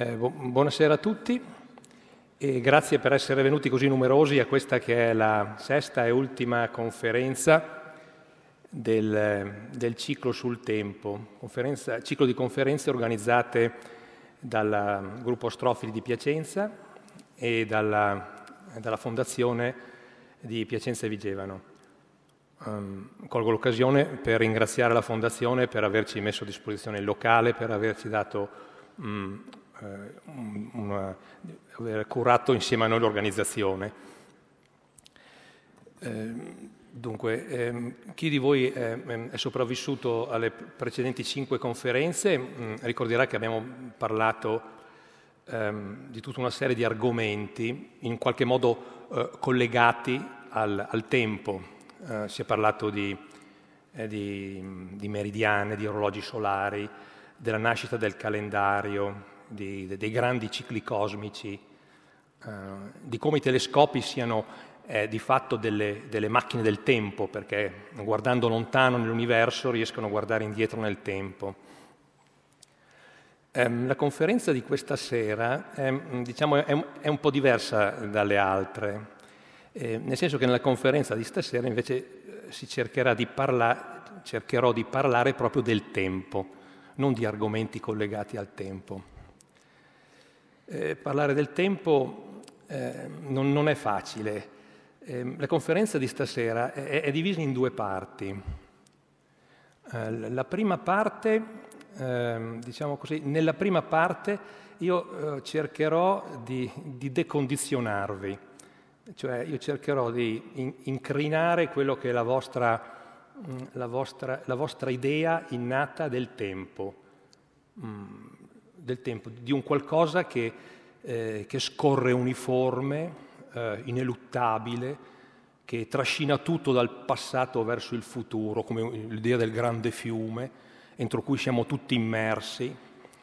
Eh, buonasera a tutti e grazie per essere venuti così numerosi a questa che è la sesta e ultima conferenza del, del ciclo sul tempo, ciclo di conferenze organizzate dal gruppo Strofili di Piacenza e dalla, dalla Fondazione di Piacenza e Vigevano. Um, colgo l'occasione per ringraziare la Fondazione per averci messo a disposizione il locale, per averci dato um, eh, un, una, aver curato insieme a noi l'organizzazione. Eh, Dunque, ehm, chi di voi ehm, è sopravvissuto alle precedenti cinque conferenze mh, mm, ricorderà che abbiamo parlato ehm, di tutta una serie di argomenti in qualche modo eh, collegati al, al tempo. Eh, si è parlato di, eh, di, di meridiane, di orologi solari, della nascita del calendario, di, dei grandi cicli cosmici, eh, di come i telescopi siano eh, di fatto delle, delle, macchine del tempo, perché guardando lontano nell'universo riescono a guardare indietro nel tempo. Ehm, la conferenza di questa sera ehm, diciamo, è, un po' diversa dalle altre, ehm, nel senso che nella conferenza di stasera invece eh, si cercherà di parla- cercherò di parlare proprio del tempo non di argomenti collegati al tempo. Eh, parlare del tempo eh, non, non, è facile. Eh, la conferenza di stasera è, è, divisa in due parti. Eh, la prima parte, ehm, diciamo così, nella prima parte io eh, cercherò di, di, decondizionarvi, cioè io cercherò di in, incrinare quello che è la vostra, mh, mm, la vostra, la vostra idea innata del tempo. Mm del tempo, di un qualcosa che, eh, che scorre uniforme, eh, ineluttabile, che trascina tutto dal passato verso il futuro, come l'idea del grande fiume entro cui siamo tutti immersi,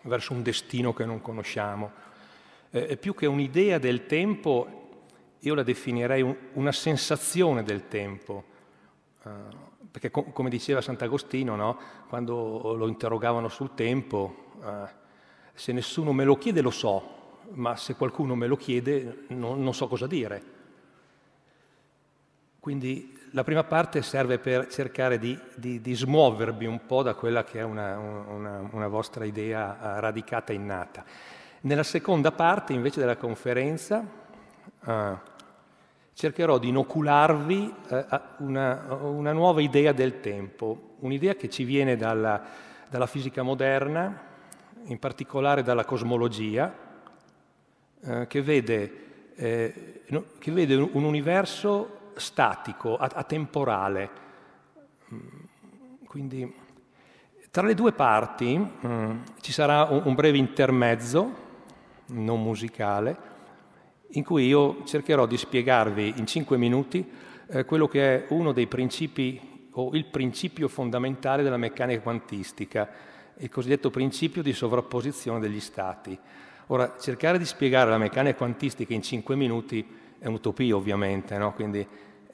verso un destino che non conosciamo. Eh, più che un'idea del tempo, io la definirei un, una sensazione del tempo, eh, perché com- come diceva Sant'Agostino, no? quando lo interrogavano sul tempo, eh, se nessuno me lo chiede lo so, ma se qualcuno me lo chiede no, non so cosa dire. Quindi la prima parte serve per cercare di, di, di smuovervi un po' da quella che è una, una, una vostra idea eh, radicata e innata. Nella seconda parte invece della conferenza eh, cercherò di inocularvi eh, una, una, nuova idea del tempo, un'idea che ci viene dalla, dalla fisica moderna, in particolare dalla cosmologia, eh, che, vede, eh, che, vede, un universo statico, atemporale. Mm, quindi tra le due parti mh, mm, ci sarà un, un breve intermezzo, non musicale, in cui io cercherò di spiegarvi in cinque minuti eh, quello che è uno dei principi o il principio fondamentale della meccanica quantistica, il cosiddetto principio di sovrapposizione degli stati. Ora, cercare di spiegare la meccanica quantistica in 5 minuti è un'utopia ovviamente, no? Quindi,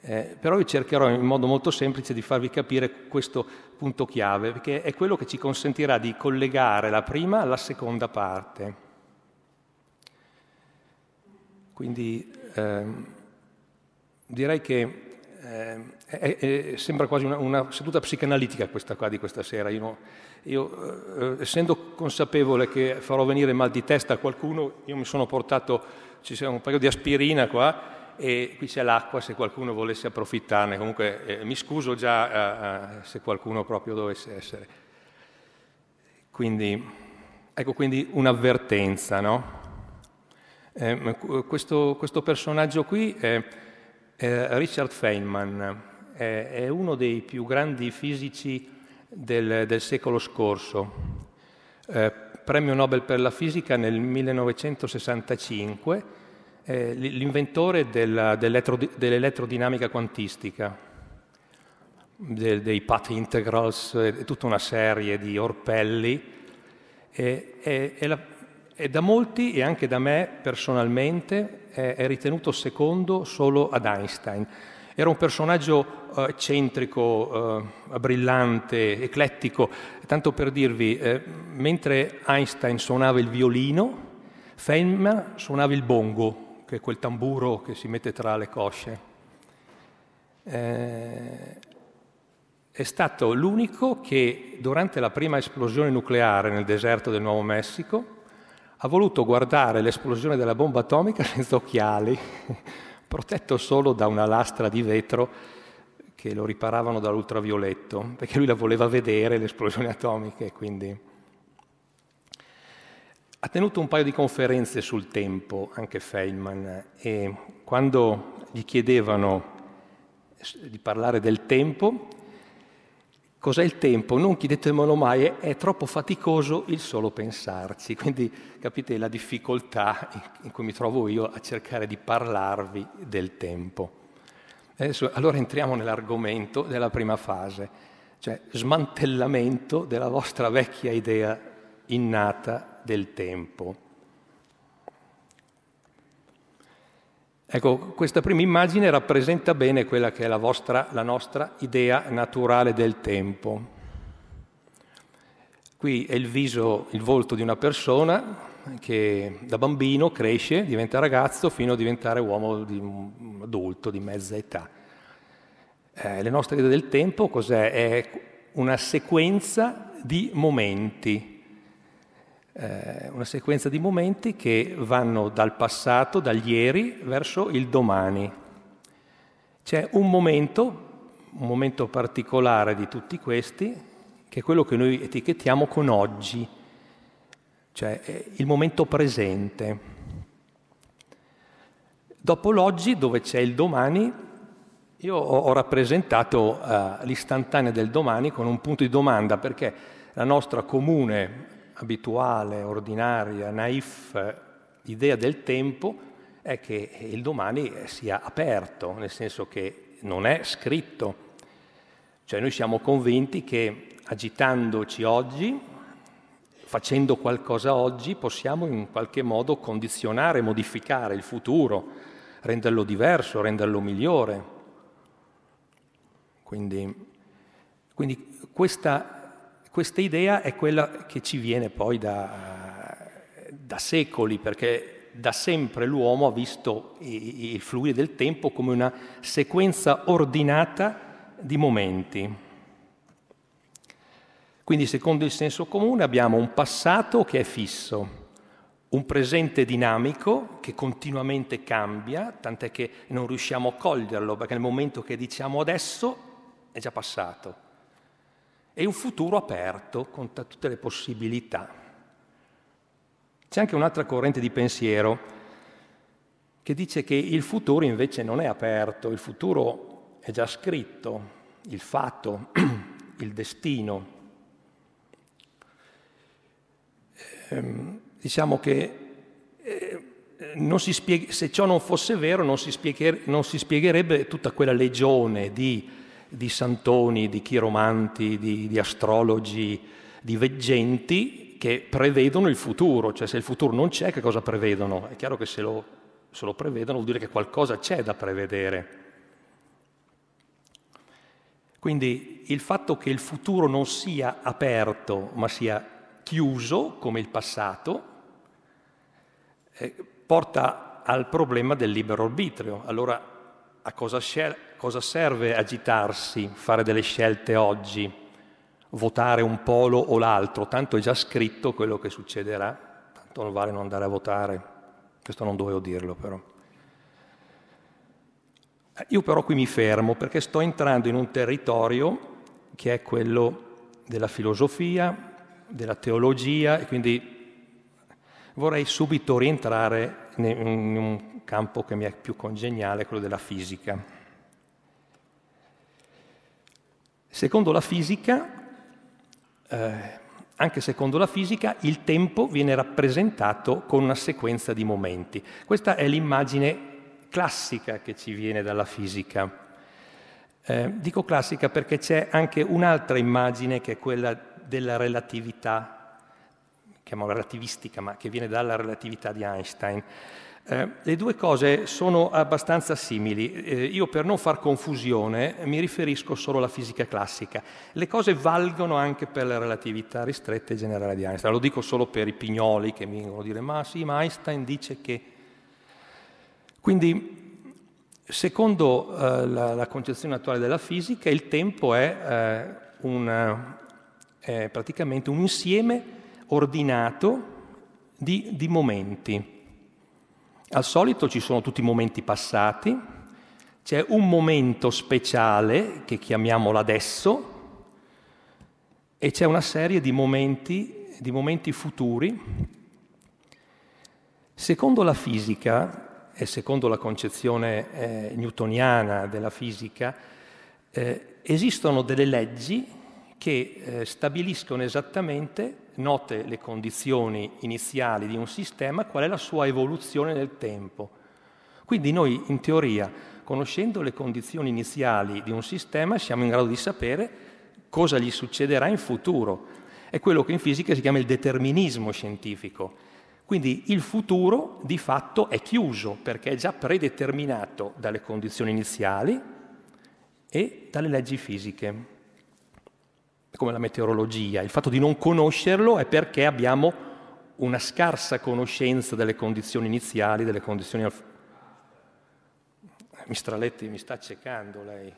eh, però io cercherò in modo molto semplice di farvi capire questo punto chiave, perché è quello che ci consentirà di collegare la prima alla seconda parte. Quindi ehm, direi che eh, è, sembra quasi una, una, seduta psicanalitica questa qua di questa sera. Io, io eh, essendo consapevole che farò venire mal di testa a qualcuno, io mi sono portato, ci sono un paio di aspirina qua e qui c'è l'acqua se qualcuno volesse approfittarne. Comunque eh, mi scuso già eh, eh, se qualcuno proprio dovesse essere. Quindi, ecco quindi un'avvertenza, no? Ehm, questo, questo, personaggio qui... Eh, eh, Richard Feynman eh, è uno dei più grandi fisici del, del secolo scorso, eh, premio Nobel per la fisica nel 1965, eh, l'inventore della, dell'elettrodinamica quantistica, del, dei path integrals, eh, tutta una serie di orpelli. E, e, e la, e da molti e anche da me personalmente è ritenuto secondo solo ad Einstein. Era un personaggio eh, centrico, eh, brillante, eclettico. Tanto per dirvi, eh, mentre Einstein suonava il violino, Feynman suonava il bongo, che è quel tamburo che si mette tra le cosce. Eh, è stato l'unico che durante la prima esplosione nucleare nel deserto del Nuovo Messico ha voluto guardare l'esplosione della bomba atomica senza occhiali, protetto solo da una lastra di vetro che lo riparavano dall'ultravioletto, perché lui la voleva vedere, l'esplosione atomica atomiche, quindi... Ha tenuto un paio di conferenze sul tempo, anche Feynman, e quando gli chiedevano di parlare del tempo, Cos'è il tempo? Non chiedetemelo mai, è troppo faticoso il solo pensarci. Quindi capite la difficoltà in cui mi trovo io a cercare di parlarvi del tempo. Adesso, allora entriamo nell'argomento della prima fase, cioè smantellamento della vostra vecchia idea innata del tempo. Ecco, questa prima immagine rappresenta bene quella che è la, vostra, la nostra idea naturale del tempo. Qui è il viso, il volto di una persona che da bambino cresce, diventa ragazzo fino a diventare uomo di, adulto di mezza età. Eh, le nostre idee del tempo cos'è? È una sequenza di momenti eh, una sequenza di momenti che vanno dal passato, dal ieri, verso il domani. C'è un momento, un momento particolare di tutti questi, che è quello che noi etichettiamo con oggi, cioè eh, il momento presente. Dopo l'oggi, dove c'è il domani, io ho rappresentato uh, l'istantanea del domani con un punto di domanda, perché la nostra comune abituale, ordinaria, naif idea del tempo è che il domani sia aperto, nel senso che non è scritto. Cioè noi siamo convinti che agitandoci oggi, facendo qualcosa oggi, possiamo in qualche modo condizionare, modificare il futuro, renderlo diverso, renderlo migliore. Quindi, quindi questa questa idea è quella che ci viene poi da, da secoli, perché da sempre l'uomo ha visto il fluire del tempo come una sequenza ordinata di momenti. Quindi secondo il senso comune abbiamo un passato che è fisso, un presente dinamico che continuamente cambia, tant'è che non riusciamo a coglierlo, perché nel momento che diciamo adesso è già passato e un futuro aperto con t- tutte le possibilità. C'è anche un'altra corrente di pensiero che dice che il futuro invece non è aperto, il futuro è già scritto, il fatto, il destino. Ehm, diciamo che eh, spiega, se ciò non fosse vero non si, spiegher, non si spiegherebbe tutta quella legione di di santoni, di chiromanti, di, di astrologi, di veggenti che prevedono il futuro, cioè se il futuro non c'è che cosa prevedono? È chiaro che se lo, se lo prevedono vuol dire che qualcosa c'è da prevedere. Quindi il fatto che il futuro non sia aperto ma sia chiuso come il passato eh, porta al problema del libero arbitrio. Allora a cosa, scer- cosa serve agitarsi, fare delle scelte oggi, votare un polo o l'altro, tanto è già scritto quello che succederà, tanto non vale non andare a votare, questo non dovevo dirlo però. Eh, io però qui mi fermo perché sto entrando in un territorio che è quello della filosofia, della teologia e quindi vorrei subito rientrare in un campo che mi è più congeniale, quello della fisica. Secondo la fisica, eh, anche secondo la fisica, il tempo viene rappresentato con una sequenza di momenti. Questa è l'immagine classica che ci viene dalla fisica. Eh, dico classica perché c'è anche un'altra immagine che è quella della relatività chiamo relativistica, ma che viene dalla relatività di Einstein. Eh, le due cose sono abbastanza simili. Eh, io per non far confusione mi riferisco solo alla fisica classica. Le cose valgono anche per la relatività ristretta e generale di Einstein. Lo dico solo per i pignoli che mi vengono a dire ma sì, ma Einstein dice che... Quindi secondo eh, la, la, concezione attuale della fisica il tempo è, eh, un, eh, è praticamente un insieme ordinato di, di momenti. Al solito ci sono tutti i momenti passati, c'è un momento speciale che chiamiamo l'adesso e c'è una serie di momenti, di momenti futuri. Secondo la fisica e secondo la concezione eh, newtoniana della fisica, eh, esistono delle leggi che eh, stabiliscono esattamente note le condizioni iniziali di un sistema, qual è la sua evoluzione nel tempo. Quindi noi in teoria, conoscendo le condizioni iniziali di un sistema, siamo in grado di sapere cosa gli succederà in futuro. È quello che in fisica si chiama il determinismo scientifico. Quindi il futuro di fatto è chiuso perché è già predeterminato dalle condizioni iniziali e dalle leggi fisiche come la meteorologia. Il fatto di non conoscerlo è perché abbiamo una scarsa conoscenza delle condizioni iniziali, delle condizioni... Alf- Mistraletti mi sta accecando lei.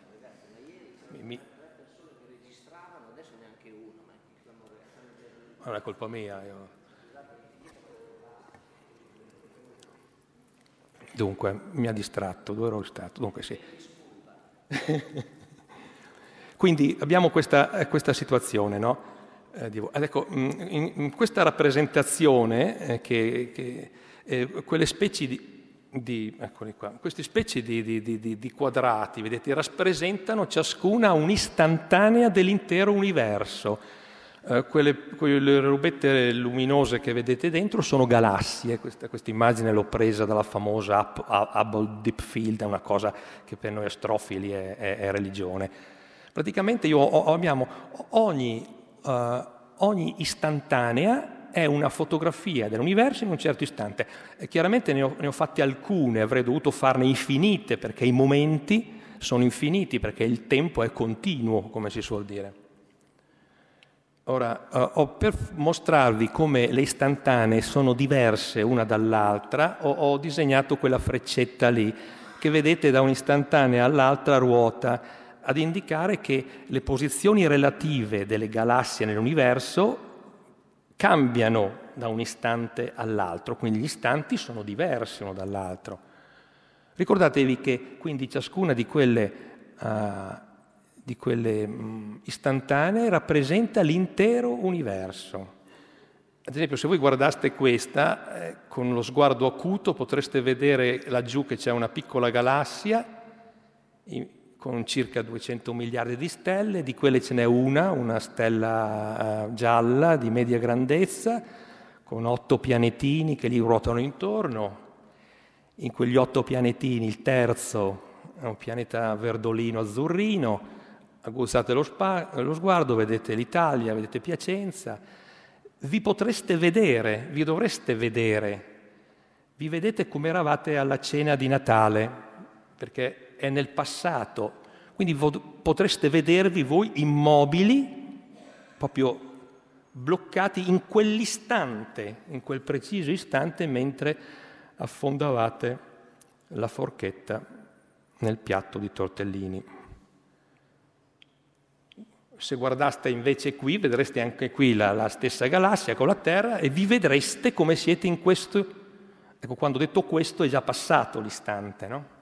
Mi... Non è colpa mia. Io. Dunque, mi ha distratto, dove ero stato? Dunque sì. Quindi abbiamo questa, eh, questa situazione, no? eh, ah, ecco, mm, in, in, questa rappresentazione eh, che, che eh, quelle specie di, di, qua, queste specie di, di, di, quadrati, vedete, rappresentano ciascuna un'istantanea dell'intero universo. Eh, quelle, quelle, rubette luminose che vedete dentro sono galassie, questa, questa immagine l'ho presa dalla famosa Hubble Deep Field, una cosa che per noi astrofili è, è, è religione. Praticamente io ho, abbiamo ogni, uh, ogni istantanea è una fotografia dell'universo in un certo istante. E eh, chiaramente ne ho, ne ho, fatte alcune, avrei dovuto farne infinite perché i momenti sono infiniti, perché il tempo è continuo, come si suol dire. Ora, eh, ho, per mostrarvi come le istantanee sono diverse una dall'altra, ho, ho disegnato quella freccetta lì, che vedete da un'istantanea all'altra ruota ad indicare che le posizioni relative delle galassie nell'universo cambiano da un istante all'altro, quindi gli istanti sono diversi uno dall'altro. Ricordatevi che quindi ciascuna di quelle, uh, di quelle istantanee rappresenta l'intero universo. Ad esempio, se voi guardaste questa, eh, con lo sguardo acuto potreste vedere laggiù che c'è una piccola galassia, con circa 200 miliardi di stelle, di quelle ce n'è una, una stella eh, gialla di media grandezza, con otto pianetini che gli ruotano intorno. In quegli otto pianetini il terzo è un pianeta verdolino azzurrino, agguzzate lo, spa- lo sguardo, vedete l'Italia, vedete Piacenza, vi potreste vedere, vi dovreste vedere, vi vedete come eravate alla cena di Natale, perché è nel passato. Quindi potreste vedervi voi immobili, proprio bloccati in quell'istante, in quel preciso istante, mentre affondavate la forchetta nel piatto di tortellini. Se guardaste invece qui, vedreste anche qui la, la stessa galassia con la Terra e vi vedreste come siete in questo. Ecco, quando ho detto questo è già passato l'istante, no?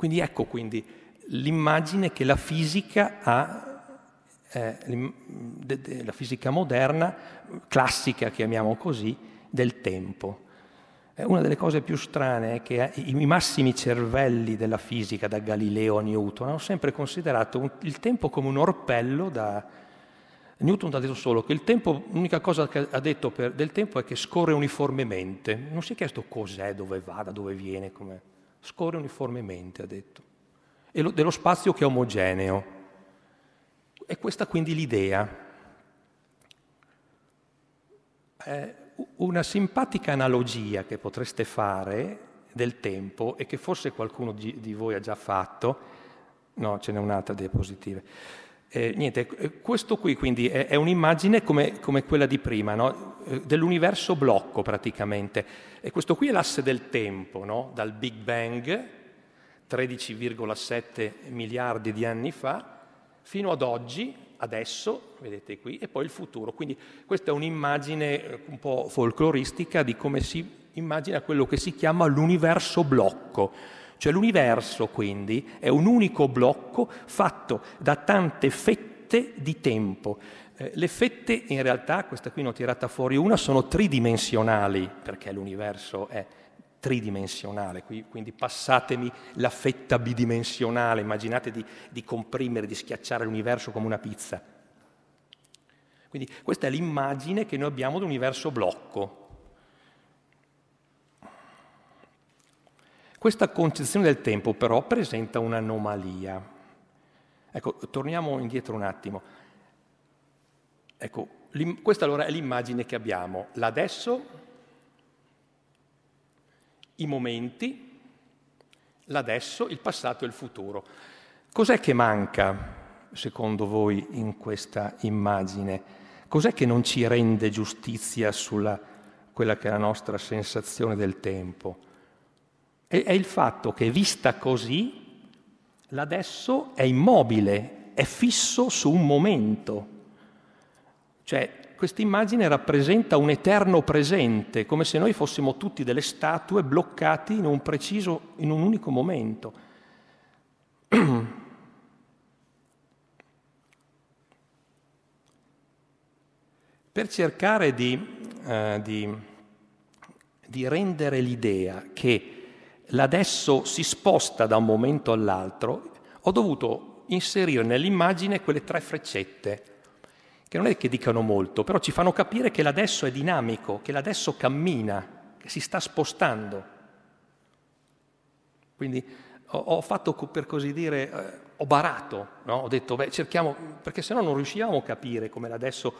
Quindi ecco quindi l'immagine che la fisica ha eh, la fisica moderna, classica chiamiamo così, del tempo. Eh, una delle cose più strane è che eh, i massimi cervelli della fisica, da Galileo a Newton, hanno sempre considerato il tempo come un orpello da... Newton ha detto solo che tempo, l'unica cosa che ha detto per, del tempo è che scorre uniformemente, non si è chiesto cos'è, dove va, da dove viene, com'è. Scorre uniformemente, ha detto, e lo, dello spazio che è omogeneo. E questa quindi l'idea. Eh, una simpatica analogia che potreste fare del tempo e che forse qualcuno di, di voi ha già fatto, no, ce n'è un'altra diapositiva eh, niente, eh, questo qui quindi è, è un'immagine come, come, quella di prima, no? Eh, dell'universo blocco praticamente. E questo qui è l'asse del tempo, no? dal Big Bang, 13,7 miliardi di anni fa, fino ad oggi, adesso, vedete qui, e poi il futuro. Quindi questa è un'immagine eh, un po' folcloristica di come si immagina quello che si chiama l'universo blocco cioè l'universo quindi è un unico blocco fatto da tante fette di tempo. Eh, le fette in realtà, questa qui ne ho tirata fuori una, sono tridimensionali perché l'universo è tridimensionale, quindi passatemi la fetta bidimensionale, immaginate di, di, comprimere, di schiacciare l'universo come una pizza. Quindi questa è l'immagine che noi abbiamo di universo blocco, Questa concezione del tempo però presenta un'anomalia. Ecco, torniamo indietro un attimo. Ecco, questa allora è l'immagine che abbiamo, l'adesso, i momenti, l'adesso, il passato e il futuro. Cos'è che manca, secondo voi, in questa immagine? Cos'è che non ci rende giustizia sulla quella che è la nostra sensazione del tempo? è, è il fatto che vista così, l'adesso è immobile, è fisso su un momento. Cioè, questa immagine rappresenta un eterno presente, come se noi fossimo tutti delle statue bloccati in un preciso, in un unico momento. Per cercare di, eh, di, di rendere l'idea che l'adesso si sposta da un momento all'altro, ho dovuto inserire nell'immagine quelle tre freccette, che non è che dicano molto, però ci fanno capire che l'adesso è dinamico, che l'adesso cammina, che si sta spostando. Quindi ho, fatto, per così dire, eh, ho barato, no? ho detto, beh, cerchiamo, perché sennò non riuscivamo a capire come l'adesso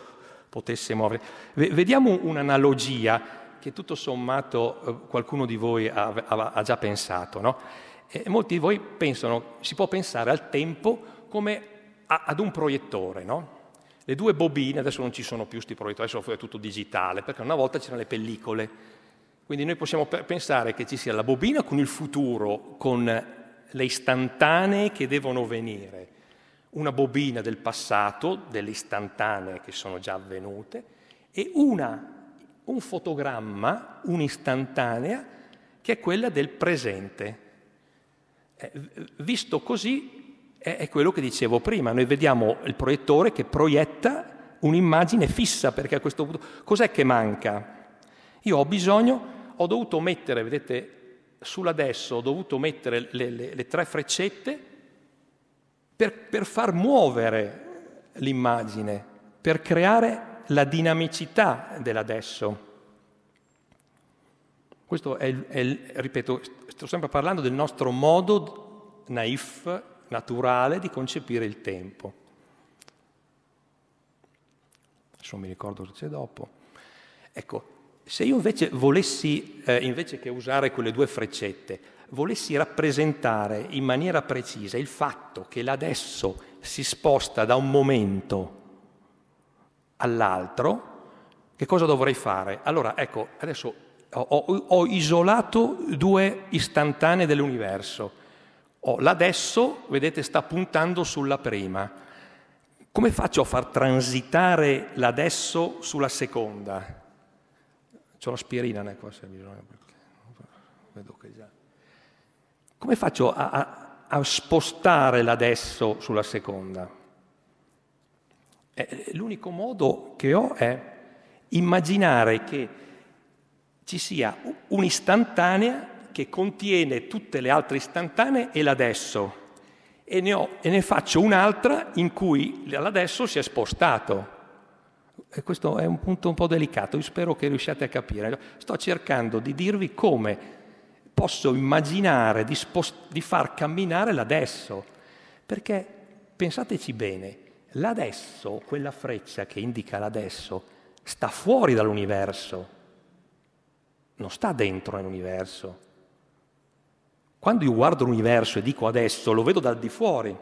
potesse muovere. vediamo un'analogia che tutto sommato eh, qualcuno di voi ha, già pensato. No? molti di voi pensano, si può pensare al tempo come a, ad un proiettore. No? Le due bobine, adesso non ci sono più questi proiettori, adesso è tutto digitale, perché una volta c'erano le pellicole. Quindi noi possiamo pensare che ci sia la bobina con il futuro, con le istantanee che devono venire, una bobina del passato, delle istantanee che sono già avvenute, e una un fotogramma, un'istantanea, che è quella del presente. Eh, visto così è, è quello che dicevo prima, noi vediamo il proiettore che proietta un'immagine fissa, perché a questo punto cos'è che manca? Io ho bisogno, ho dovuto mettere, vedete, sull'adesso ho dovuto mettere le, le, le tre freccette per, per far muovere l'immagine, per creare la dinamicità dell'adesso. Questo è, è, ripeto, sto sempre parlando del nostro modo naif, naturale, di concepire il tempo. Adesso mi ricordo cosa c'è dopo. Ecco, se io invece volessi, eh, invece che usare quelle due freccette, volessi rappresentare in maniera precisa il fatto che l'adesso si sposta da un momento all'altro, che cosa dovrei fare? Allora, ecco, adesso ho, ho isolato due istantanee dell'universo. Oh, l'adesso, vedete, sta puntando sulla prima. Come faccio a far transitare l'adesso sulla seconda? C'ho l'aspirina né, ecco, qua se bisogna. Vedo che già. Come faccio a, a, a spostare l'adesso sulla seconda? Eh, l'unico modo che ho è immaginare che ci sia un'istantanea che contiene tutte le altre istantanee e l'adesso e ne, ho, e ne faccio un'altra in cui l'adesso si è spostato. E questo è un punto un po' delicato, io spero che riusciate a capire. Sto cercando di dirvi come posso immaginare di, spost- di far camminare l'adesso, perché pensateci bene, l'adesso, quella freccia che indica l'adesso, sta fuori dall'universo, non sta dentro nell'universo. Quando io guardo l'universo e dico adesso, lo vedo dal di fuori.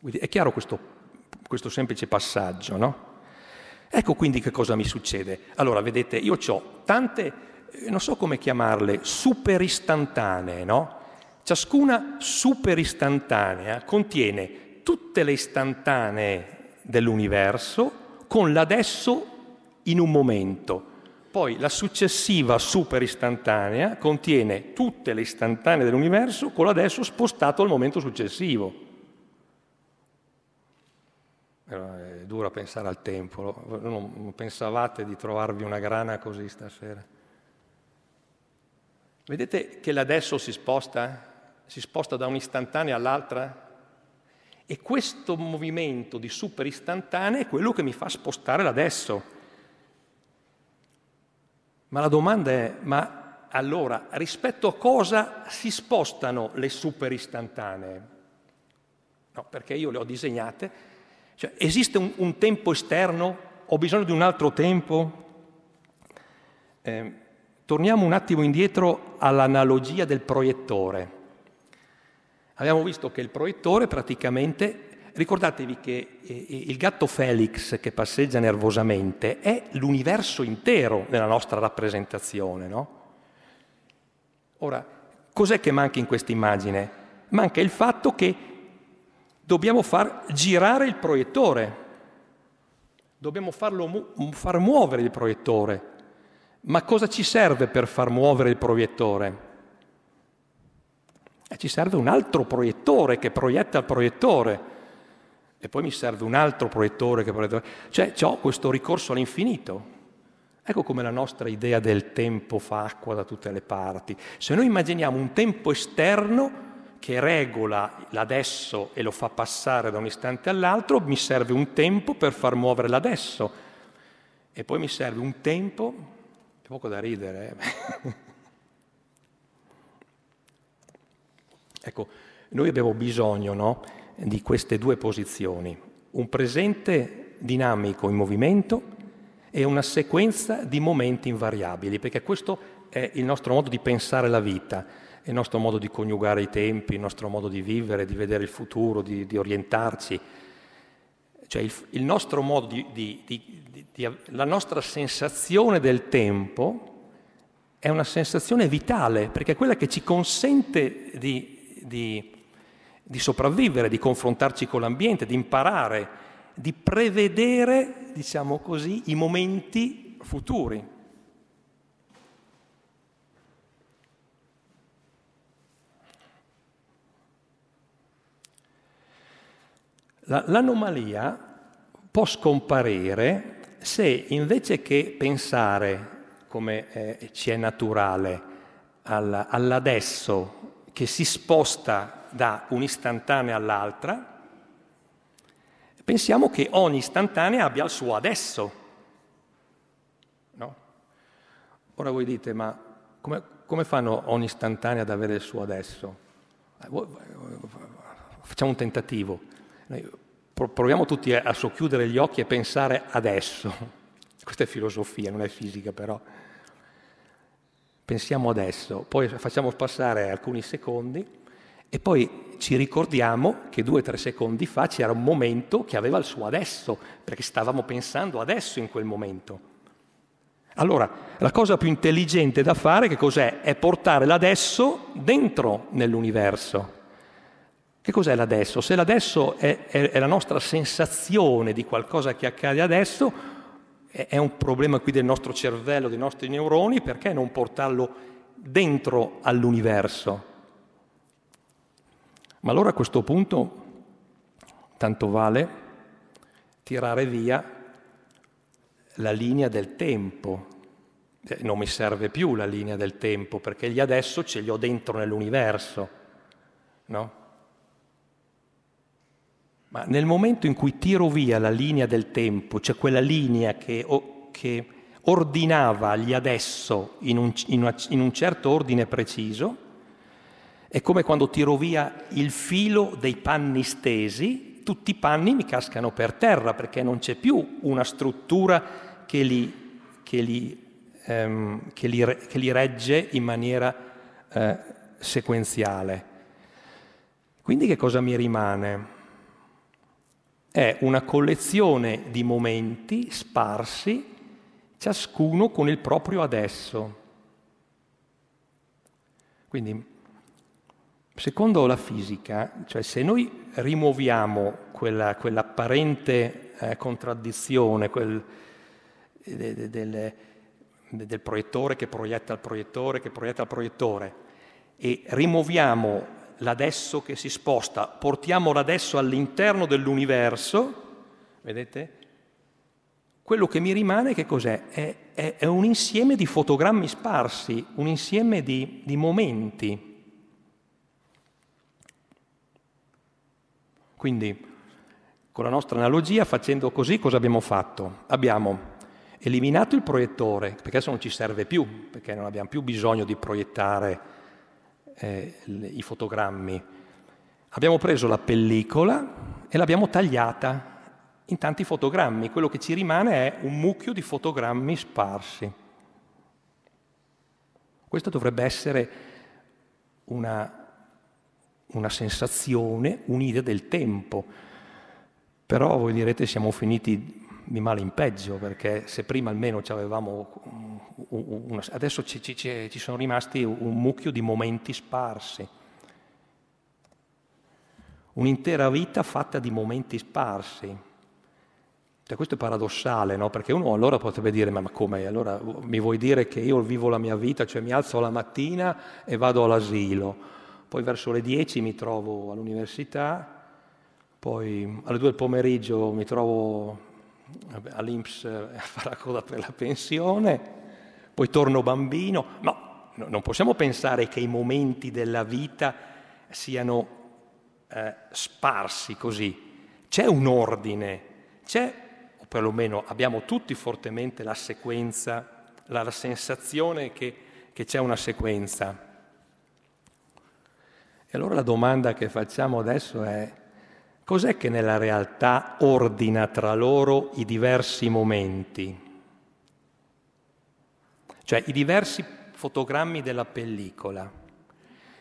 Quindi è chiaro questo, questo semplice passaggio, no? Ecco quindi che cosa mi succede. Allora, vedete, io ho tante, eh, non so come chiamarle, super istantanee, no? Ciascuna super istantanea contiene tutte le istantanee dell'universo con l'adesso in un momento. Poi la successiva super istantanea contiene tutte le istantanee dell'universo con l'adesso spostato al momento successivo. È dura pensare al tempo, non pensavate di trovarvi una grana così stasera. Vedete che l'adesso si sposta? si sposta da un'istantanea all'altra e questo movimento di super superistantanea è quello che mi fa spostare l'adesso. Ma la domanda è, ma allora rispetto a cosa si spostano le super istantanee? No, perché io le ho disegnate. Cioè, esiste un, un, tempo esterno? Ho bisogno di un altro tempo? Eh, torniamo un attimo indietro all'analogia del proiettore. Abbiamo visto che il proiettore praticamente, ricordatevi che eh, eh, il gatto Felix che passeggia nervosamente è l'universo intero nella nostra rappresentazione, no? Ora, cos'è che manca in questa immagine? Manca il fatto che dobbiamo far girare il proiettore, dobbiamo farlo mu- far muovere il proiettore. Ma cosa ci serve per far muovere il proiettore? E ci serve un altro proiettore che proietta il proiettore. E poi mi serve un altro proiettore che proietta... Cioè, ho questo ricorso all'infinito. Ecco come la nostra idea del tempo fa acqua da tutte le parti. Se noi immaginiamo un tempo esterno che regola l'adesso e lo fa passare da un istante all'altro, mi serve un tempo per far muovere l'adesso. E poi mi serve un tempo, è poco da ridere, eh? Ecco, noi abbiamo bisogno no, di queste due posizioni, un presente dinamico in movimento e una sequenza di momenti invariabili, perché questo è il nostro modo di pensare la vita, il nostro modo di coniugare i tempi, il nostro modo di vivere, di vedere il futuro, di, di orientarci. Cioè il, il nostro modo di, di, di, la nostra sensazione del tempo è una sensazione vitale, perché è quella che ci consente di di, di sopravvivere, di confrontarci con l'ambiente, di imparare, di prevedere, diciamo così, i momenti futuri. L'anomalia può scomparire se invece che pensare come eh, ci è naturale all'adesso, che si sposta da un'istantanea all'altra, pensiamo che ogni istantanea abbia il suo adesso. No? Ora voi dite, ma come, come fanno ogni istantanea ad avere il suo adesso? Eh, facciamo un tentativo. proviamo tutti a socchiudere gli occhi e pensare adesso. Questa è filosofia, non è fisica però pensiamo adesso, poi facciamo passare alcuni secondi e poi ci ricordiamo che due o tre secondi fa c'era un momento che aveva il suo adesso, perché stavamo pensando adesso in quel momento. Allora, la cosa più intelligente da fare, che cos'è? È portare l'adesso dentro nell'universo. Che cos'è l'adesso? Se l'adesso è, è, è la nostra sensazione di qualcosa che accade adesso, è un problema qui del nostro cervello, dei nostri neuroni, perché non portarlo dentro all'universo? Ma allora a questo punto tanto vale tirare via la linea del tempo. Eh, non mi serve più la linea del tempo perché gli adesso ce li ho dentro nell'universo. No? Ma nel momento in cui tiro via la linea del tempo, cioè quella linea che, o, che ordinava gli adesso in un, in, una, in un certo ordine preciso, è come quando tiro via il filo dei panni stesi, tutti i panni mi cascano per terra perché non c'è più una struttura che li, che li, ehm, che li, che li regge in maniera eh, sequenziale. Quindi che cosa mi rimane? è una collezione di momenti sparsi, ciascuno con il proprio adesso. Quindi, secondo la fisica, cioè se noi rimuoviamo quella, quell'apparente eh, contraddizione quel, eh, del, del, del proiettore che proietta il proiettore, che proietta il proiettore, e rimuoviamo l'adesso che si sposta, portiamo l'adesso all'interno dell'universo, vedete? Quello che mi rimane che cos'è? È, è, è un insieme di fotogrammi sparsi, un insieme di, di momenti. Quindi, con la nostra analogia, facendo così, cosa abbiamo fatto? Abbiamo eliminato il proiettore, perché adesso non ci serve più, perché non abbiamo più bisogno di proiettare eh, i fotogrammi. Abbiamo preso la pellicola e l'abbiamo tagliata in tanti fotogrammi. Quello che ci rimane è un mucchio di fotogrammi sparsi. Questa dovrebbe essere una, una sensazione, un'idea del tempo. Però voi direte siamo finiti di male in peggio, perché se prima almeno avevamo... Una, adesso ci, ci, ci sono rimasti un mucchio di momenti sparsi. Un'intera vita fatta di momenti sparsi, cioè, questo è paradossale, no? perché uno allora potrebbe dire, ma, ma come? Allora mi vuoi dire che io vivo la mia vita, cioè mi alzo la mattina e vado all'asilo, poi verso le 10 mi trovo all'università, poi alle 2 del pomeriggio mi trovo all'Inps eh, la coda per la pensione, poi torno bambino. No, non possiamo pensare che i momenti della vita siano eh, sparsi così. C'è un ordine, c'è, o perlomeno abbiamo tutti fortemente la sequenza, la, la sensazione che, che c'è una sequenza. E allora la domanda che facciamo adesso è Cos'è che nella realtà ordina tra loro i diversi momenti? Cioè i diversi fotogrammi della pellicola.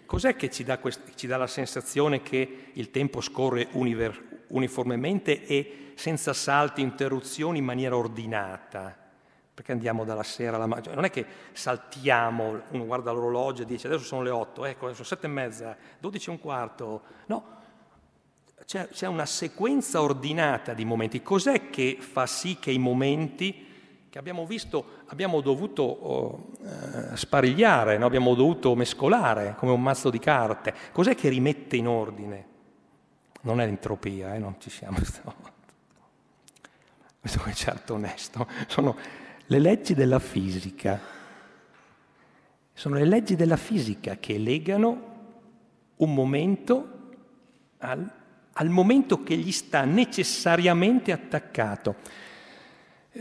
Cos'è che ci dà, quest- ci dà la sensazione che il tempo scorre univer- uniformemente e senza salti, interruzioni in maniera ordinata? perché andiamo dalla sera alla mattina, cioè, non è che saltiamo, uno guarda l'orologio e dice adesso sono le 8, ecco adesso sono sette e mezza, dodici e un quarto, no, c'è, c'è una sequenza ordinata di momenti. Cos'è che fa sì che i momenti che abbiamo visto abbiamo dovuto oh, eh, sparigliare, no? abbiamo dovuto mescolare come un mazzo di carte? Cos'è che rimette in ordine? Non è l'entropia, eh? non ci siamo stavolta. Questo è certo onesto. Sono le leggi della fisica. Sono le leggi della fisica che legano un momento al al momento che gli sta necessariamente attaccato.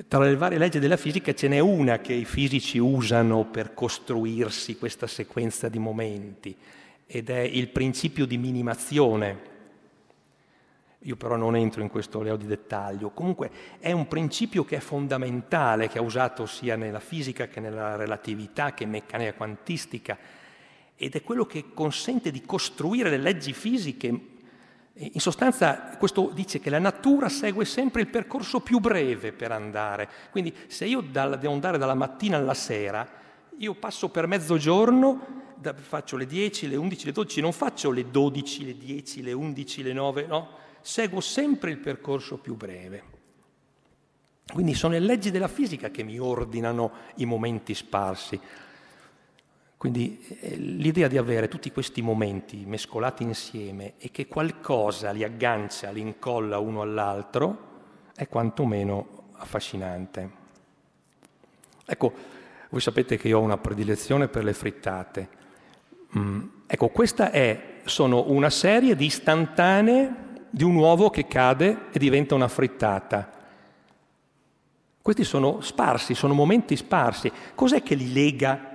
Tra le varie leggi della fisica ce n'è una che i fisici usano per costruirsi questa sequenza di momenti ed è il principio di minimazione. Io però non entro in questo leo di dettaglio, comunque è un principio che è fondamentale, che è usato sia nella fisica che nella relatività, che in meccanica quantistica, ed è quello che consente di costruire le leggi fisiche in sostanza questo dice che la natura segue sempre il percorso più breve per andare, quindi se io devo andare dalla mattina alla sera, io passo per mezzogiorno, faccio le 10, le 11, le 12, non faccio le 12, le 10, le 11, le 9, no, seguo sempre il percorso più breve. Quindi sono le leggi della fisica che mi ordinano i momenti sparsi. Quindi eh, l'idea di avere tutti questi momenti mescolati insieme e che qualcosa li aggancia, li incolla uno all'altro, è quantomeno affascinante. Ecco, voi sapete che io ho una predilezione per le frittate. Mm, ecco, questa è, sono una serie di istantanee di un uovo che cade e diventa una frittata. Questi sono sparsi, sono momenti sparsi. Cos'è che li lega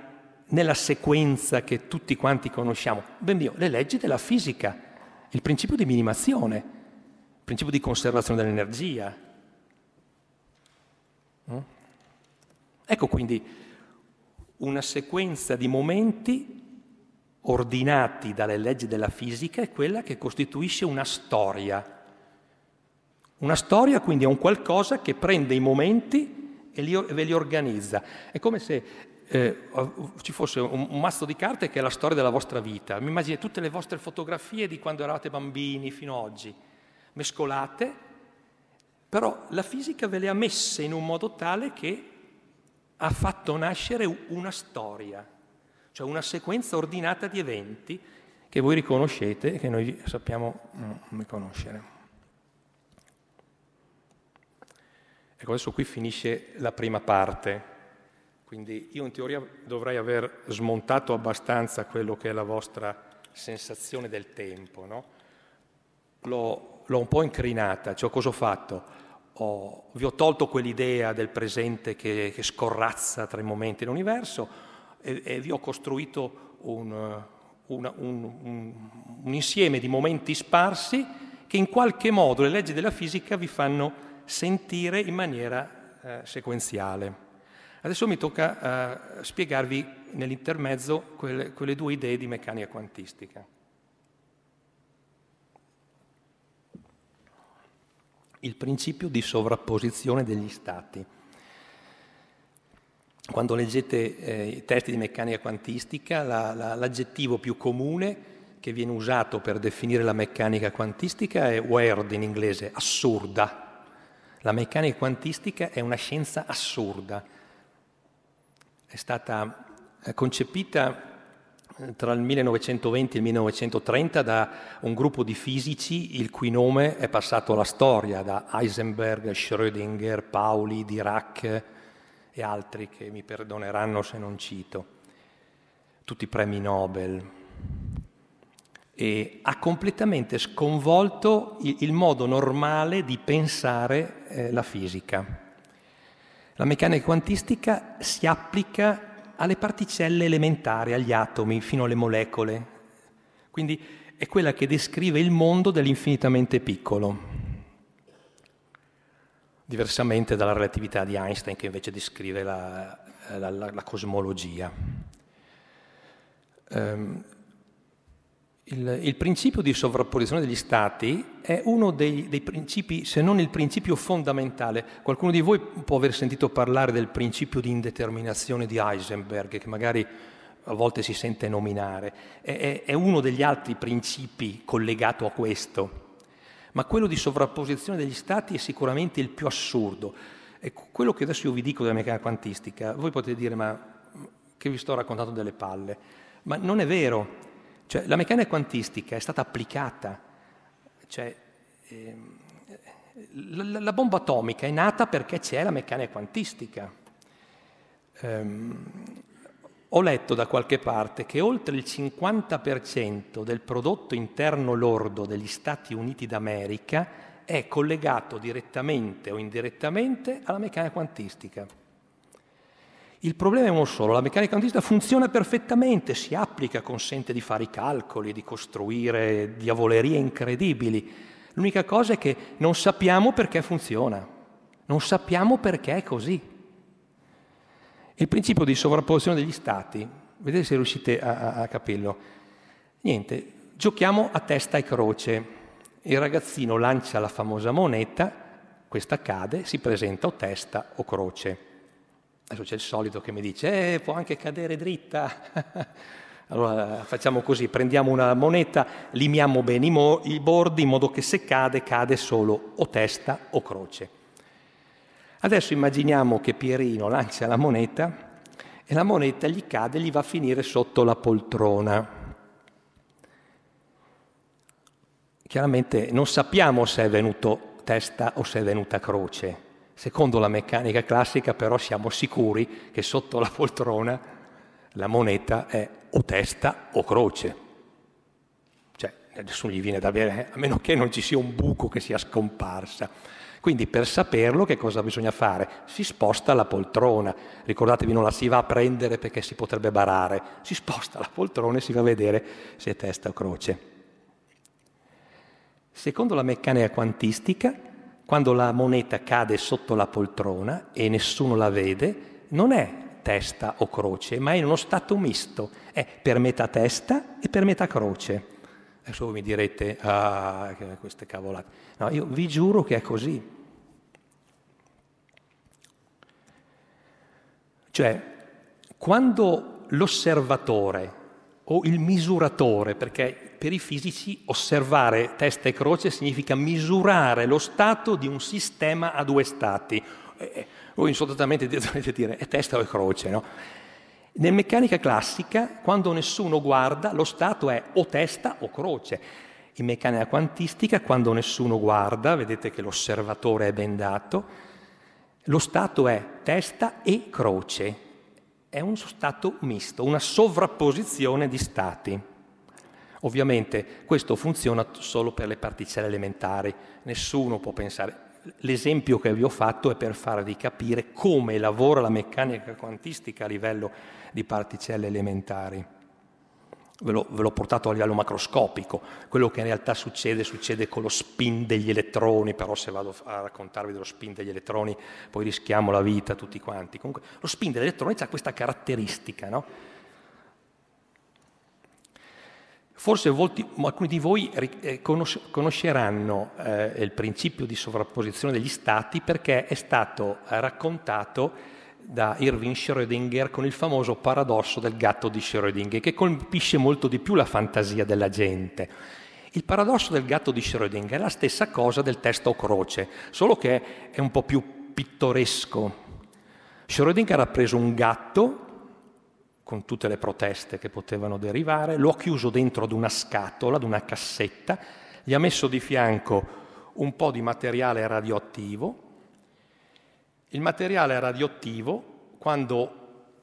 nella sequenza che tutti quanti conosciamo, Ben mio, le leggi della fisica, il principio di minimazione, il principio di conservazione dell'energia. Mm? Ecco quindi una sequenza di momenti ordinati dalle leggi della fisica è quella che costituisce una storia. Una storia quindi è un qualcosa che prende i momenti e, li, e ve li organizza. È come se eh, ci fosse un, un, mazzo di carte che è la storia della vostra vita. Mi immagino tutte le vostre fotografie di quando eravate bambini fino ad oggi, mescolate, però la fisica ve le ha messe in un modo tale che ha fatto nascere una storia, cioè una sequenza ordinata di eventi che voi riconoscete e che noi sappiamo riconoscere. Mm, ecco, adesso qui finisce la prima parte. Quindi io in teoria dovrei aver smontato abbastanza quello che è la vostra sensazione del tempo, no? l'ho, l'ho, un po' incrinata, cioè cosa ho fatto? Ho, vi ho tolto quell'idea del presente che, che scorrazza tra i momenti dell'universo e, e vi ho costruito un, una, un, un, un insieme di momenti sparsi che in qualche modo le leggi della fisica vi fanno sentire in maniera eh, sequenziale. Adesso mi tocca eh, spiegarvi nell'intermezzo quelle, quelle due idee di meccanica quantistica. Il principio di sovrapposizione degli stati quando leggete eh, i testi di meccanica quantistica, la, la, l'aggettivo più comune che viene usato per definire la meccanica quantistica è weird in inglese, assurda. La meccanica quantistica è una scienza assurda è stata eh, concepita eh, tra il 1920 e il 1930 da un gruppo di fisici il cui nome è passato alla storia, da Heisenberg, Schrödinger, Pauli, Dirac e altri che mi perdoneranno se non cito, tutti premi Nobel. E ha completamente sconvolto il, modo normale di pensare eh, la fisica. La meccanica quantistica si applica alle particelle elementari, agli atomi, fino alle molecole. Quindi è quella che descrive il mondo dell'infinitamente piccolo diversamente dalla relatività di Einstein che invece descrive la, la, la, la cosmologia. Um, il, il, principio di sovrapposizione degli stati è uno dei, dei, principi, se non il principio fondamentale. Qualcuno di voi può aver sentito parlare del principio di indeterminazione di Heisenberg, che magari a volte si sente nominare. È, è, è uno degli altri principi collegato a questo. Ma quello di sovrapposizione degli stati è sicuramente il più assurdo. E quello che adesso io vi dico della meccanica quantistica, voi potete dire ma che vi sto raccontando delle palle. Ma non è vero, cioè, la meccanica quantistica è stata applicata. Cioè, eh, la, la, bomba atomica è nata perché c'è la meccanica quantistica. Um, ho letto da qualche parte che oltre il 50% del prodotto interno lordo degli Stati Uniti d'America è collegato direttamente o indirettamente alla meccanica quantistica. Il problema è uno solo, la meccanica quantistica funziona perfettamente, si applica, consente di fare i calcoli, di costruire diavolerie incredibili. L'unica cosa è che non sappiamo perché funziona, non sappiamo perché è così. Il principio di sovrapposizione degli stati, vedete se riuscite a, a, a capirlo. Niente, giochiamo a testa e croce. Il ragazzino lancia la famosa moneta, questa cade, si presenta o testa o croce. Adesso c'è il solito che mi dice, eh, può anche cadere dritta. allora facciamo così, prendiamo una moneta, limiamo bene i, mo- i bordi in modo che se cade, cade solo o testa o croce. Adesso immaginiamo che Pierino lancia la moneta e la moneta gli cade e gli va a finire sotto la poltrona. Chiaramente non sappiamo se è venuto testa o se è venuta croce. Secondo la meccanica classica però siamo sicuri che sotto la poltrona la moneta è o testa o croce. Cioè nessuno gli viene da bere, eh, a meno che non ci sia un buco che sia scomparsa. Quindi per saperlo che cosa bisogna fare? Si sposta la poltrona. Ricordatevi, non la si va a prendere perché si potrebbe barare. Si sposta la poltrona e si va a vedere se è testa o croce. Secondo la meccanica quantistica, quando la moneta cade sotto la poltrona e nessuno la vede, non è testa o croce, ma è in uno stato misto, è per metà testa e per metà croce. Adesso voi mi direte, ah, queste cavolate. No, io vi giuro che è così. Cioè, quando l'osservatore o il misuratore, perché per i fisici osservare testa e croce significa misurare lo stato di un sistema a due stati. Eh, eh, voi insolitamente dovete dire è testa o è croce, no? Nel meccanica classica, quando nessuno guarda, lo stato è o testa o croce. In meccanica quantistica, quando nessuno guarda, vedete che l'osservatore è bendato, lo stato è testa e croce. È un stato misto, una sovrapposizione di stati. Ovviamente questo funziona solo per le particelle elementari, nessuno può pensare. L'esempio che vi ho fatto è per farvi capire come lavora la meccanica quantistica a livello di particelle elementari. Ve l'ho, ve l'ho portato a livello macroscopico, quello che in realtà succede succede con lo spin degli elettroni, però se vado a raccontarvi dello spin degli elettroni poi rischiamo la vita tutti quanti. Comunque lo spin degli elettroni ha questa caratteristica, no? Forse volti, alcuni di voi eh, conosceranno eh, il principio di sovrapposizione degli stati perché è stato raccontato da Irving Schrödinger con il famoso paradosso del gatto di Schrödinger, che colpisce molto di più la fantasia della gente. Il paradosso del gatto di Schrödinger è la stessa cosa del testo croce, solo che è un po' più pittoresco. Schrödinger ha preso un gatto con tutte le proteste che potevano derivare, lo ha chiuso dentro ad una scatola, ad una cassetta, gli ha messo di fianco un po' di materiale radioattivo. Il materiale radioattivo, quando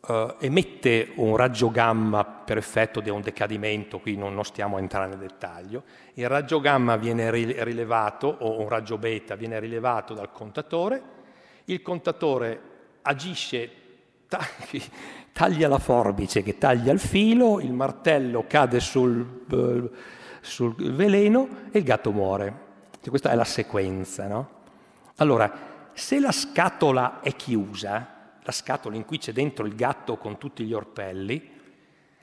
eh, emette un raggio gamma per effetto di un decadimento, qui non, non stiamo a entrare nel dettaglio, il raggio gamma viene rilevato, o un raggio beta viene rilevato dal contatore, il contatore agisce taglia la forbice che taglia il filo, il martello cade sul, eh, sul veleno e il gatto muore. Cioè, questa è la sequenza, no? Allora, se la scatola è chiusa, la scatola in cui c'è dentro il gatto con tutti gli orpelli,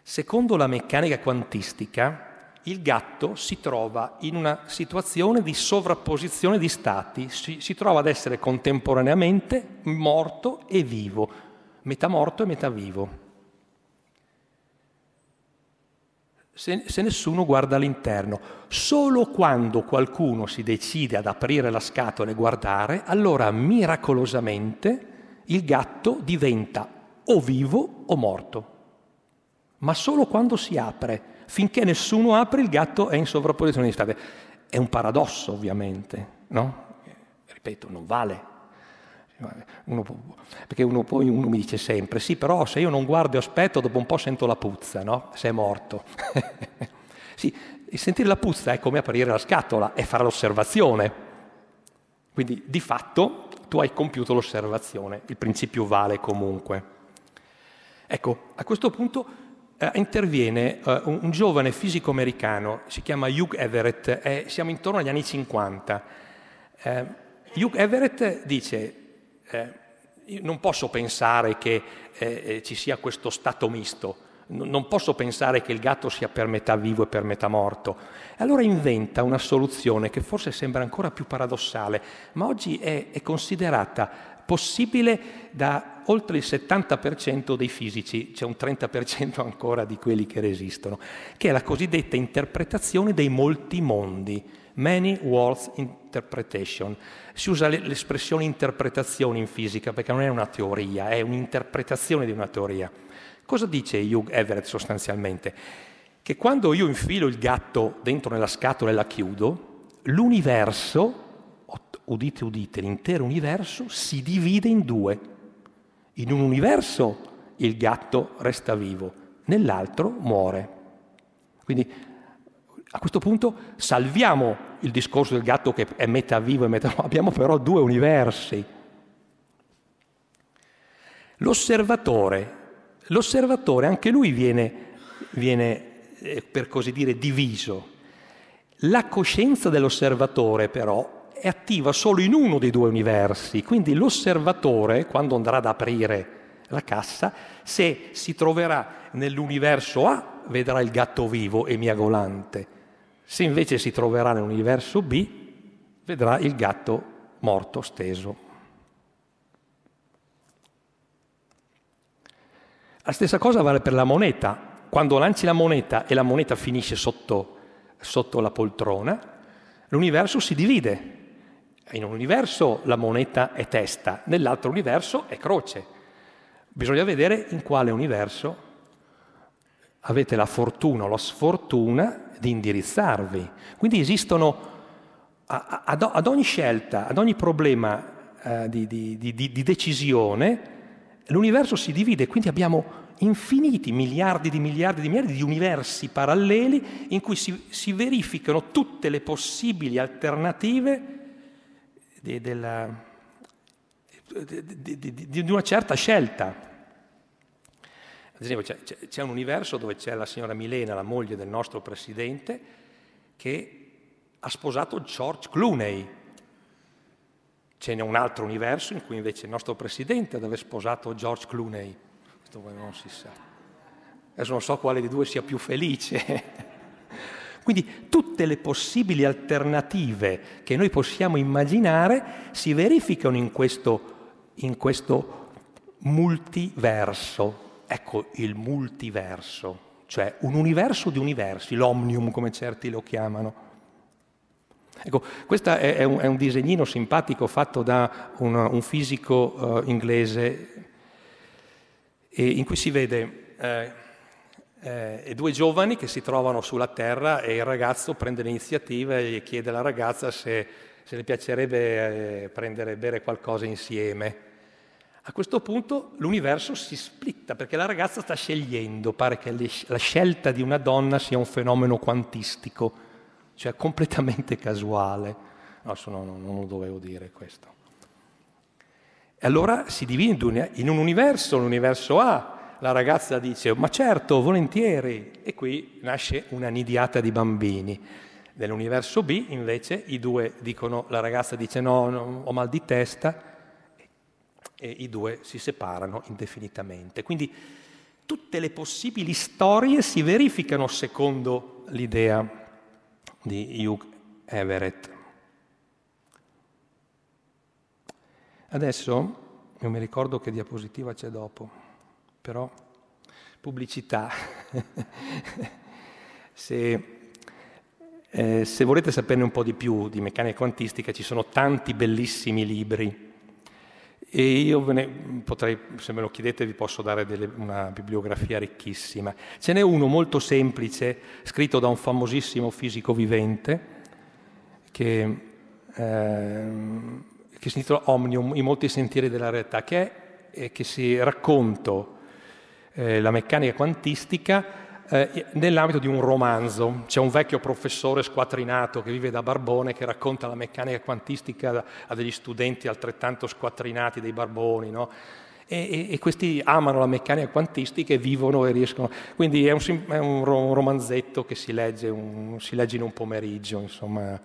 secondo la meccanica quantistica, il gatto si trova in una situazione di sovrapposizione di stati, si, si, trova ad essere contemporaneamente morto e vivo, metà morto e metà vivo. Se, se nessuno guarda all'interno, solo quando qualcuno si decide ad aprire la scatola e guardare, allora miracolosamente il gatto diventa o vivo o morto. Ma solo quando si apre. Finché nessuno apre, il gatto è in sovrapposizione di state. È un paradosso, ovviamente, no? Ripeto, non vale uno perché uno, poi uno mi dice sempre, sì però se io non guardo e aspetto dopo un po' sento la puzza, no? Se è morto. sì, sentire la puzza è come aprire la scatola, e fare l'osservazione. Quindi di fatto tu hai compiuto l'osservazione, il principio vale comunque. Ecco, a questo punto eh, interviene eh, un, un, giovane fisico americano, si chiama Hugh Everett, eh, siamo intorno agli anni 50. Eh, Hugh Everett dice, eh, io non posso pensare che eh, eh ci sia questo stato misto, non posso pensare che il gatto sia per metà vivo e per metà morto. Allora inventa una soluzione che forse sembra ancora più paradossale, ma oggi è, è considerata possibile da oltre il 70% dei fisici, c'è un 30% ancora di quelli che resistono, che è la cosiddetta interpretazione dei molti mondi many words interpretation. Si usa l'espressione interpretazione in fisica perché non è una teoria, è un'interpretazione di una teoria. Cosa dice Hugh Everett sostanzialmente? Che quando io infilo il gatto dentro nella scatola e la chiudo, l'universo, udite udite, l'intero universo si divide in due. In un universo il gatto resta vivo, nell'altro muore. Quindi a questo punto salviamo il discorso del gatto che è metà vivo e metà... Abbiamo però due universi. L'osservatore, l'osservatore anche lui viene, viene eh, per così dire, diviso. La coscienza dell'osservatore però è attiva solo in uno dei due universi, quindi l'osservatore, quando andrà ad aprire la cassa, se si troverà nell'universo A, vedrà il gatto vivo e miagolante, se invece si troverà nell'universo B, vedrà il gatto morto steso. La stessa cosa vale per la moneta. Quando lanci la moneta e la moneta finisce sotto, sotto la poltrona, l'universo si divide. In un universo la moneta è testa, nell'altro universo è croce. Bisogna vedere in quale universo avete la fortuna o la sfortuna di indirizzarvi. Quindi esistono ad, ogni scelta, ad ogni problema eh, di, di, di, di decisione, l'universo si divide, quindi abbiamo infiniti miliardi di miliardi di miliardi di universi paralleli in cui si, si verificano tutte le possibili alternative di, della, di, di, di, una certa scelta. Ad esempio c'è, c'è, c'è un universo dove c'è la signora Milena, la moglie del nostro presidente, che ha sposato George Clooney. Ce n'è un altro universo in cui invece il nostro presidente deve aver sposato George Clooney. Questo poi non si sa. Adesso non so quale di due sia più felice. Quindi tutte le possibili alternative che noi possiamo immaginare si verificano in questo, in questo multiverso. Ecco il multiverso, cioè un universo di universi, l'omnium come certi lo chiamano. Ecco, questo è, è, un, disegnino simpatico fatto da un, un fisico uh, inglese eh, in cui si vede eh, eh, due giovani che si trovano sulla Terra e il ragazzo prende l'iniziativa e chiede alla ragazza se, se le piacerebbe eh, prendere e bere qualcosa insieme. A questo punto l'universo si splitta perché la ragazza sta scegliendo, pare che la scelta di una donna sia un fenomeno quantistico, cioè completamente casuale. No, sono, no non lo dovevo dire questo. E allora si divide in un universo, l'universo A, la ragazza dice ma certo, volentieri, e qui nasce una nidiata di bambini. Nell'universo B invece i due dicono, la ragazza dice no, no ho mal di testa, e i due si separano indefinitamente. Quindi tutte le possibili storie si verificano secondo l'idea di Hugh Everett. Adesso, non mi ricordo che diapositiva c'è dopo, però pubblicità. se, eh, se volete saperne un po' di più di meccanica quantistica, ci sono tanti bellissimi libri e io ve ne potrei, se me lo chiedete, vi posso dare delle, una bibliografia ricchissima. Ce n'è uno molto semplice, scritto da un famosissimo fisico vivente, che, eh, che si intitola Omnium, I molti sentieri della realtà, che è che si racconto eh, la meccanica quantistica eh, nell'ambito di un romanzo. C'è un vecchio professore squatrinato che vive da Barbone che racconta la meccanica quantistica a degli studenti altrettanto squatrinati dei Barboni, no? E, e, e, questi amano la meccanica quantistica e vivono e riescono. Quindi è un, è un romanzetto che si legge, un, si legge in un pomeriggio, insomma.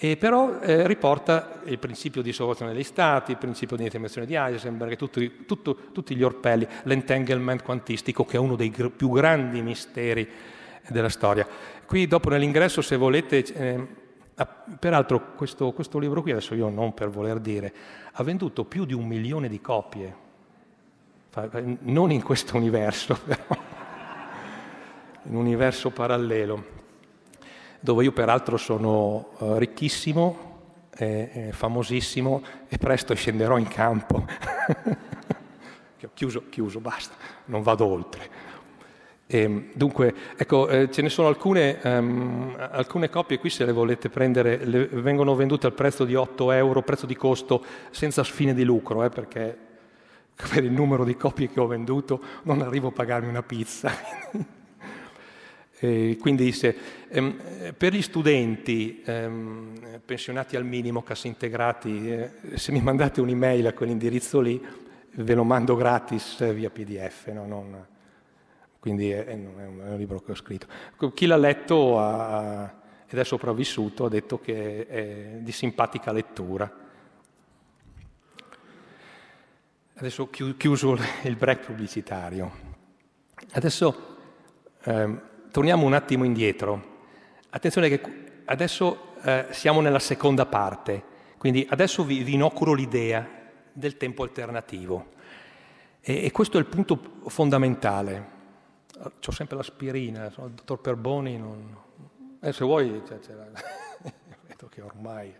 E però eh, riporta il principio di soluzione degli stati, il principio di intimazione di Heisenberg, tutti, tutto, tutti gli orpelli, l'entanglement quantistico che è uno dei gr- più grandi misteri della storia. Qui dopo nell'ingresso se volete... Eh, peraltro questo, questo libro qui, adesso io non per voler dire, ha venduto più di un milione di copie, non in questo universo però, in un universo parallelo dove io peraltro sono eh, ricchissimo, eh, famosissimo e presto scenderò in campo. chiuso, chiuso, basta, non vado oltre. E, ehm, dunque, ecco, eh, ce ne sono alcune, um, alcune, copie qui se le volete prendere, le, vengono vendute al prezzo di 8 euro, prezzo di costo, senza fine di lucro, eh, perché per il numero di copie che ho venduto non arrivo a pagarmi una pizza. quindi disse, ehm, per gli studenti ehm, pensionati al minimo, cassintegrati, eh, se mi mandate un'email a quell'indirizzo lì, ve lo mando gratis via PDF. No? Non, quindi è, è, un, libro che ho scritto. Chi l'ha letto ha, ed è sopravvissuto ha detto che è di simpatica lettura. Adesso ho chiuso il break pubblicitario. Adesso ehm, torniamo un attimo indietro. Attenzione che adesso eh, siamo nella seconda parte, quindi adesso vi, vi inocuro l'idea del tempo alternativo. E, e, questo è il punto fondamentale. Ho sempre l'aspirina, sono il dottor Perboni, non... eh, se vuoi, cioè, c'è la... vedo che ormai...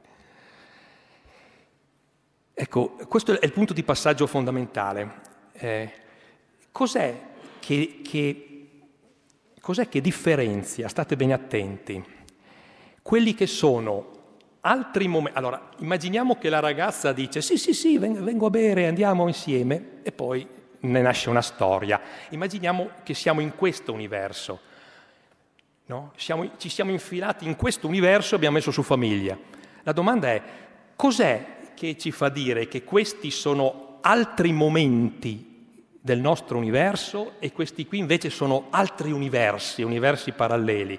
Ecco, questo è il punto di passaggio fondamentale. Eh, cos'è che, che cos'è che differenzia, state bene attenti, quelli che sono altri momenti. Allora, immaginiamo che la ragazza dice sì, sì, sì, vengo a bere, andiamo insieme e poi ne nasce una storia. Immaginiamo che siamo in questo universo. No? Siamo, ci siamo infilati in questo universo e abbiamo messo su famiglia. La domanda è cos'è che ci fa dire che questi sono altri momenti del nostro universo e questi qui invece sono altri universi, universi paralleli.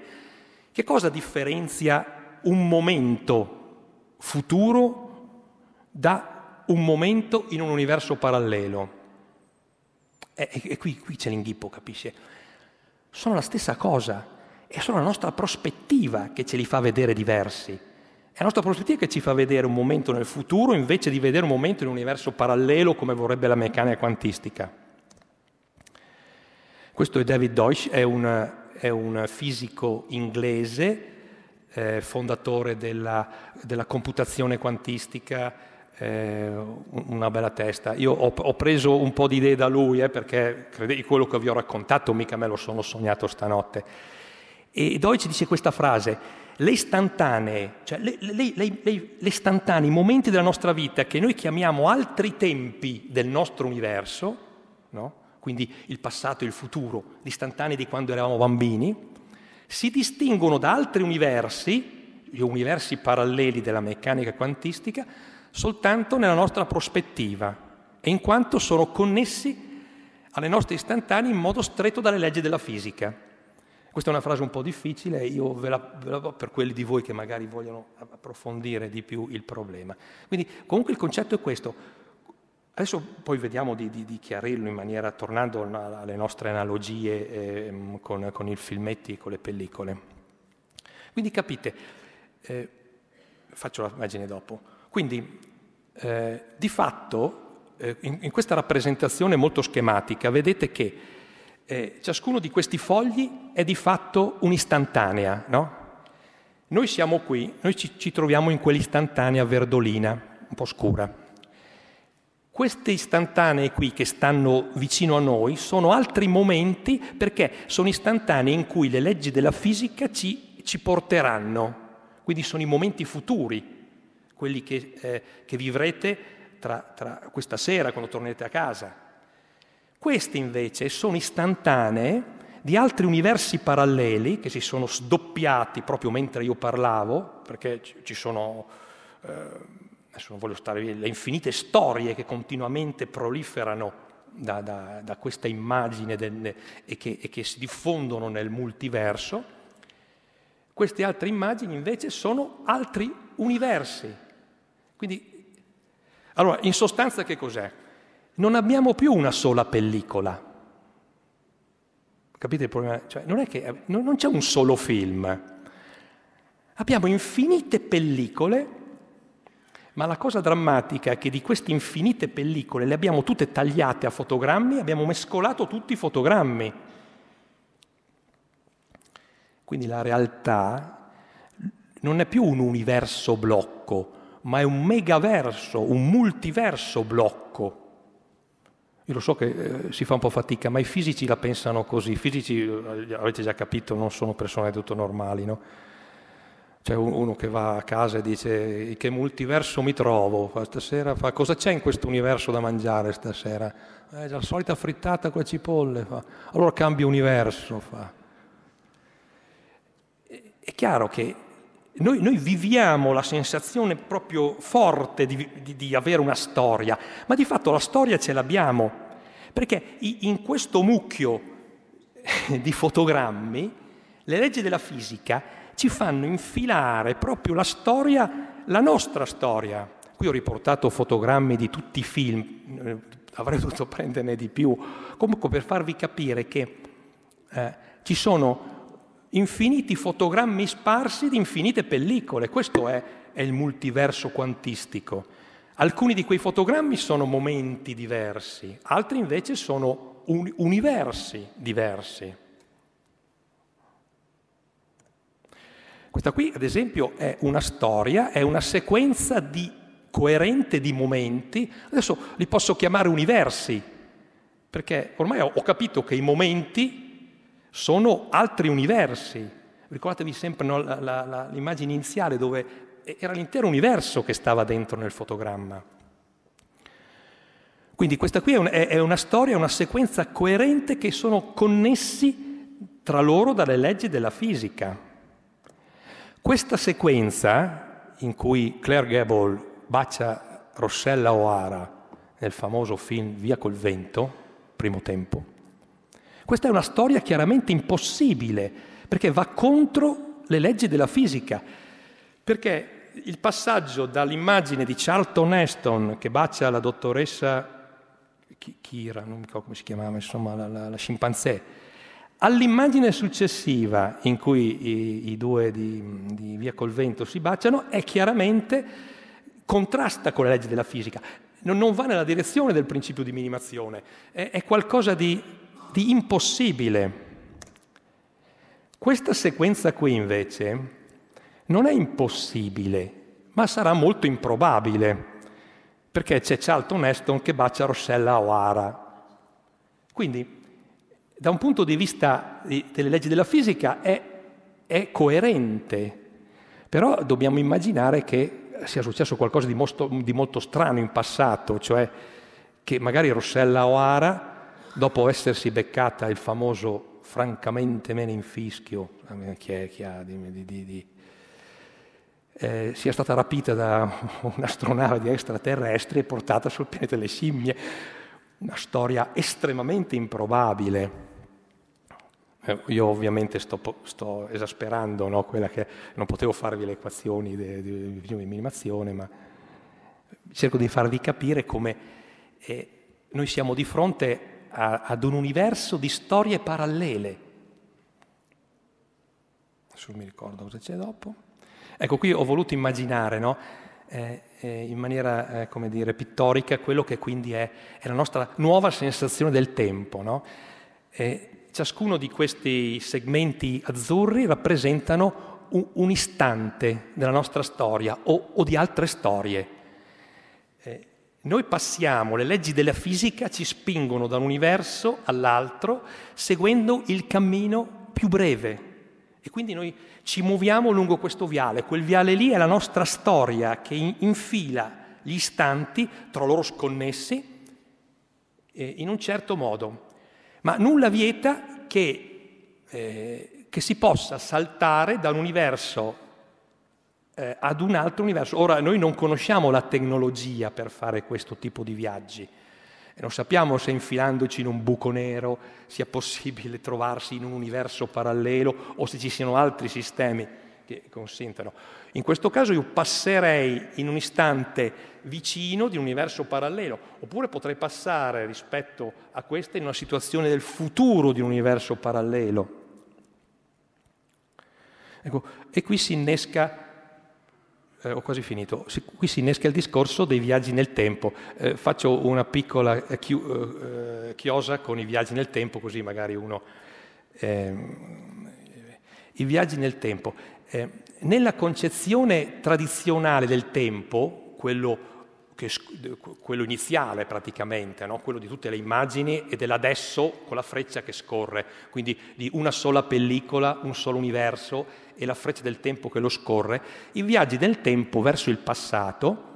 Che cosa differenzia un momento futuro da un momento in un universo parallelo? E, eh, e, e qui, qui, c'è l'inghippo, capisce? Sono la stessa cosa, è solo la nostra prospettiva che ce li fa vedere diversi. È la nostra prospettiva che ci fa vedere un momento nel futuro invece di vedere un momento in un universo parallelo come vorrebbe la meccanica quantistica. Questo è David Deutsch, è un, è un fisico inglese, eh, fondatore della, della, computazione quantistica, eh, una bella testa. Io ho, ho, preso un po' di idee da lui, eh, perché crede, quello che vi ho raccontato mica me lo sono sognato stanotte. E Deutsch dice questa frase, le istantanee, cioè le, le, le, le istantanee, i momenti della nostra vita che noi chiamiamo altri tempi del nostro universo, no? quindi il passato e il futuro, distantanei di quando eravamo bambini, si distinguono da altri universi, gli universi paralleli della meccanica quantistica, soltanto nella nostra prospettiva e in quanto sono connessi alle nostre istantanee in modo stretto dalle leggi della fisica. Questa è una frase un po' difficile, io ve la, ve la do per quelli di voi che magari vogliono approfondire di più il problema. Quindi comunque il concetto è questo, Adesso poi vediamo di, di, di chiarirlo in maniera, tornando alle nostre analogie eh, con, con i filmetti e con le pellicole. Quindi capite, eh, faccio l'immagine dopo, quindi eh, di fatto eh, in, in, questa rappresentazione molto schematica vedete che eh, ciascuno di questi fogli è di fatto un'istantanea, no? Noi siamo qui, noi ci, ci troviamo in quell'istantanea verdolina, un po' scura queste istantanee qui che stanno vicino a noi sono altri momenti perché sono istantanee in cui le leggi della fisica ci, ci porteranno. Quindi sono i momenti futuri, quelli che, eh, che vivrete tra, tra questa sera quando tornerete a casa. Queste invece sono istantanee di altri universi paralleli che si sono sdoppiati proprio mentre io parlavo, perché ci sono eh, adesso non voglio stare via, le infinite storie che continuamente proliferano da, da, da questa immagine del, e, che, e che si diffondono nel multiverso, queste altre immagini invece sono altri universi. Quindi, allora, in sostanza che cos'è? Non abbiamo più una sola pellicola. Capite il problema? Cioè, non, che, non c'è un solo film. Abbiamo infinite pellicole ma la cosa drammatica è che di queste infinite pellicole le abbiamo tutte tagliate a fotogrammi, abbiamo mescolato tutti i fotogrammi. Quindi la realtà non è più un universo blocco, ma è un megaverso, un multiverso blocco. Io lo so che eh, si fa un po' fatica, ma i fisici la pensano così. I fisici, eh, avete già capito, non sono persone del tutto normali, no? C'è uno che va a casa e dice che multiverso mi trovo, stasera fa cosa c'è in questo universo da mangiare stasera? Eh, la solita frittata con le cipolle, fa. allora cambia universo. Fa. È chiaro che noi, noi, viviamo la sensazione proprio forte di, di, di avere una storia, ma di fatto la storia ce l'abbiamo, perché in questo mucchio di fotogrammi le leggi della fisica ci fanno infilare proprio la storia, la nostra storia. Qui ho riportato fotogrammi di tutti i film, eh, avrei dovuto prenderne di più, comunque per farvi capire che eh, ci sono infiniti fotogrammi sparsi di infinite pellicole, questo è, è il multiverso quantistico. Alcuni di quei fotogrammi sono momenti diversi, altri invece sono un- universi diversi. Questa qui, ad esempio, è una storia, è una sequenza di coerente di momenti, adesso li posso chiamare universi, perché ormai ho capito che i momenti sono altri universi. Ricordatevi sempre no, la, la, l'immagine iniziale dove era l'intero universo che stava dentro nel fotogramma. Quindi questa qui è, un, è, è una storia, una sequenza coerente che sono connessi tra loro dalle leggi della fisica. Questa sequenza in cui Claire Gable bacia Rossella O'Hara nel famoso film Via col vento, primo tempo, questa è una storia chiaramente impossibile perché va contro le leggi della fisica, perché il passaggio dall'immagine di Charlton Heston che bacia la dottoressa Kira, non mi ricordo come si chiamava, insomma la, la, la scimpanzé, All'immagine successiva in cui i, i due di, di Via col Vento si baciano è chiaramente contrasta con le leggi della fisica, non, non va nella direzione del principio di minimazione, è, è qualcosa di, di impossibile. Questa sequenza qui invece non è impossibile, ma sarà molto improbabile, perché c'è Charlton Heston che bacia Rossella O'Hara. Quindi da un punto di vista delle leggi della fisica è, è coerente, però dobbiamo immaginare che sia successo qualcosa di molto, di molto strano in passato, cioè che magari Rossella O'Hara, dopo essersi beccata il famoso francamente me ne infischio, eh, che è, chi ha, di, di, di, eh, sia stata rapita da un'astronave di extraterrestri e portata sul pianeta delle scimmie. Una storia estremamente improbabile. Eh, io ovviamente sto, sto esasperando no, quella che non potevo farvi le equazioni di, di minimazione, ma cerco di farvi capire come eh, noi siamo di fronte a, ad un universo di storie parallele. Adesso mi ricordo cosa c'è dopo. Ecco, qui ho voluto immaginare, no? eh, eh, in maniera, eh, come dire, pittorica quello che quindi è, è, la nostra nuova sensazione del tempo, no? E, eh, ciascuno di questi segmenti azzurri rappresentano un, un istante della nostra storia o, o di altre storie. Eh, noi passiamo, le leggi della fisica ci spingono da un universo all'altro seguendo il cammino più breve. E quindi noi ci muoviamo lungo questo viale, quel viale lì è la nostra storia che infila gli istanti tra loro sconnessi eh, in un certo modo ma nulla vieta che, eh, che si possa saltare da un universo eh, ad un altro universo. Ora noi non conosciamo la tecnologia per fare questo tipo di viaggi. non sappiamo se infilandoci in un buco nero sia possibile trovarsi in un universo parallelo o se ci siano altri sistemi che consentano. In questo caso io passerei in un istante vicino di un universo parallelo, oppure potrei passare rispetto a questa in una situazione del futuro di un universo parallelo. Ecco, e qui si innesca eh, ho quasi finito. Qui si innesca il discorso dei viaggi nel tempo. Eh, faccio una piccola eh, chi- eh, eh, chiosa con i viaggi nel tempo, così magari uno. Ehm, I viaggi nel tempo. Eh, nella concezione tradizionale del tempo, quello quello iniziale praticamente, no? quello di tutte le immagini e dell'adesso con la freccia che scorre, quindi di una sola pellicola, un solo universo e la freccia del tempo che lo scorre, i viaggi del tempo verso il passato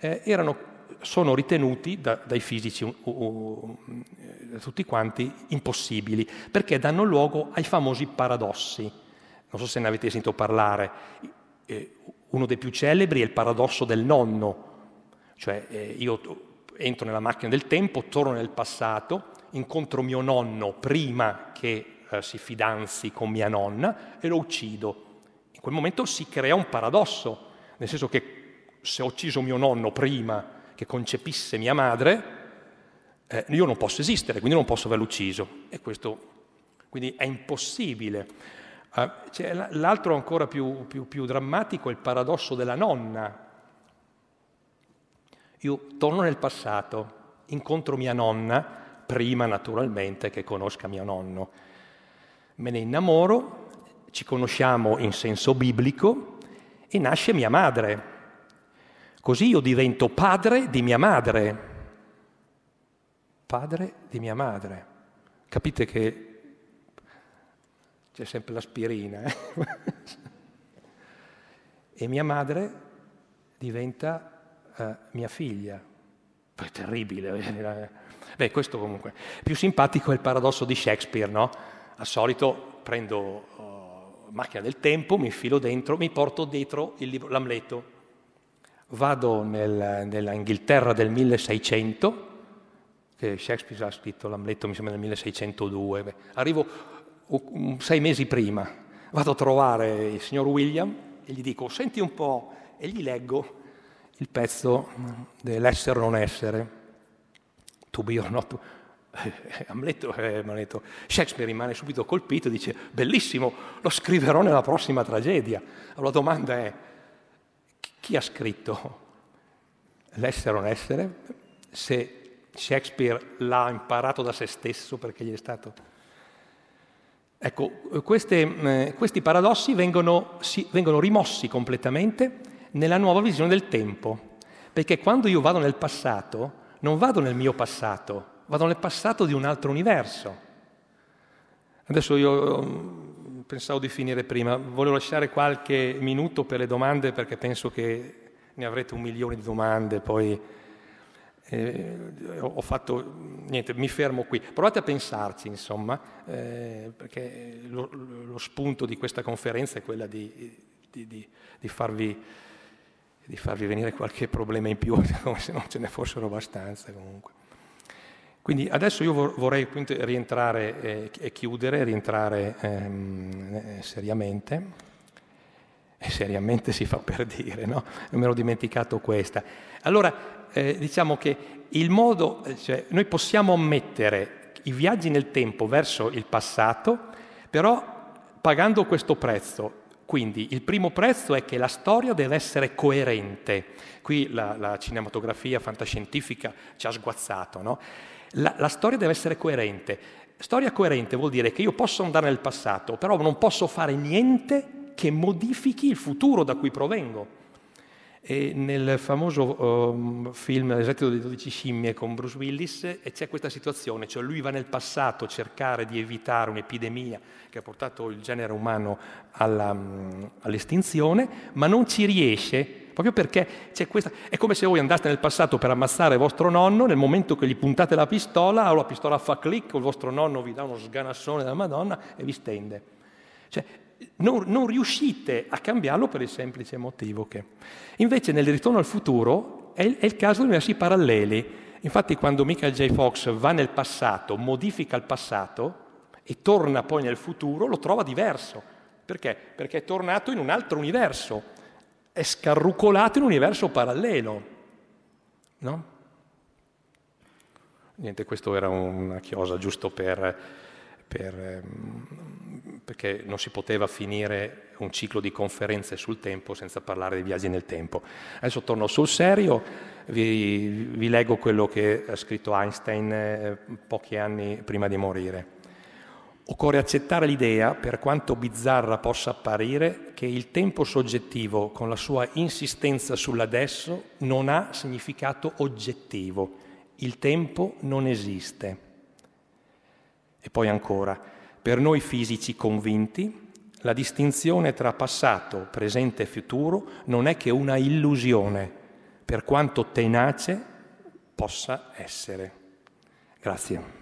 eh, erano, sono ritenuti da, dai fisici, uh, eh, uh, da tutti quanti, impossibili, perché danno luogo ai famosi paradossi. Non so se ne avete sentito parlare. Eh, uno dei più celebri è il paradosso del nonno, cioè eh, io entro nella macchina del tempo, torno nel passato, incontro mio nonno prima che eh, si fidanzi con mia nonna e lo uccido. In quel momento si crea un paradosso, nel senso che se ho ucciso mio nonno prima che concepisse mia madre, eh, io non posso esistere, quindi non posso averlo ucciso. E questo quindi è impossibile. Ah, l'altro ancora più, più, più drammatico è il paradosso della nonna. Io torno nel passato, incontro mia nonna, prima naturalmente che conosca mio nonno. Me ne innamoro, ci conosciamo in senso biblico e nasce mia madre. Così io divento padre di mia madre. Padre di mia madre. Capite che c'è sempre l'aspirina. Eh? e mia madre diventa eh, mia figlia. Poi è terribile. Eh, eh. Beh, questo comunque. Più simpatico è il paradosso di Shakespeare, no? Al solito prendo oh, macchina del tempo, mi infilo dentro, mi porto dietro il libro, l'Amleto. Vado nel, nell'Inghilterra del 1600, che Shakespeare ha scritto l'Amleto, mi sembra nel 1602. Beh, arrivo sei mesi prima, vado a trovare il signor William e gli dico senti un po' e gli leggo il pezzo dell'essere o non essere. To be or not to... Eh, eh, Amletto, Shakespeare rimane subito colpito e dice bellissimo, lo scriverò nella prossima tragedia. Allora la domanda è chi ha scritto l'essere o non essere? Se Shakespeare l'ha imparato da se stesso perché gli è stato Ecco, queste, eh, questi paradossi vengono, si, vengono rimossi completamente nella nuova visione del tempo, perché quando io vado nel passato, non vado nel mio passato, vado nel passato di un altro universo. Adesso io mm, pensavo di finire prima, volevo lasciare qualche minuto per le domande perché penso che ne avrete un milione di domande, poi eh, ho fatto, niente, mi fermo qui. Provate a pensarci, insomma, eh, perché lo, lo, spunto di questa conferenza è quella di, di, di, di farvi, farvi, venire qualche problema in più, come se non ce ne fossero abbastanza comunque. Quindi adesso io vorrei rientrare eh, e chiudere, rientrare ehm, eh, seriamente. E seriamente si fa per dire, no? Non me l'ho dimenticato questa. Allora, eh, diciamo che il modo, eh, cioè, noi possiamo ammettere i viaggi nel tempo verso il passato, però pagando questo prezzo. Quindi il primo prezzo è che la storia deve essere coerente. Qui la, la cinematografia fantascientifica ci ha sguazzato, no? la, la storia deve essere coerente. Storia coerente vuol dire che io posso andare nel passato, però non posso fare niente che modifichi il futuro da cui provengo. E nel famoso um, film L'esercito delle 12 scimmie con Bruce Willis eh, c'è questa situazione, cioè lui va nel passato a cercare di evitare un'epidemia che ha portato il genere umano alla, um, all'estinzione, ma non ci riesce proprio perché c'è questa... È come se voi andaste nel passato per ammazzare vostro nonno, nel momento che gli puntate la pistola, o la pistola fa clic, o il vostro nonno vi dà uno sganassone della Madonna e vi stende. Cioè, non, non riuscite a cambiarlo per il semplice motivo che. Invece nel ritorno al futuro è, è il caso di universi paralleli. Infatti quando Michael J. Fox va nel passato, modifica il passato e torna poi nel futuro, lo trova diverso. Perché? Perché è tornato in un altro universo, è scarrucolato in un universo parallelo. No? Niente, questo era una chiosa giusto per per, ehm, perché non si poteva finire un ciclo di conferenze sul tempo senza parlare dei viaggi nel tempo. Adesso torno sul serio, vi, vi leggo quello che ha scritto Einstein eh, pochi anni prima di morire. Occorre accettare l'idea, per quanto bizzarra possa apparire, che il tempo soggettivo, con la sua insistenza sull'adesso, non ha significato oggettivo. Il tempo non esiste. E poi ancora, per noi fisici convinti, la distinzione tra passato, presente e futuro non è che una illusione, per quanto tenace possa essere. Grazie.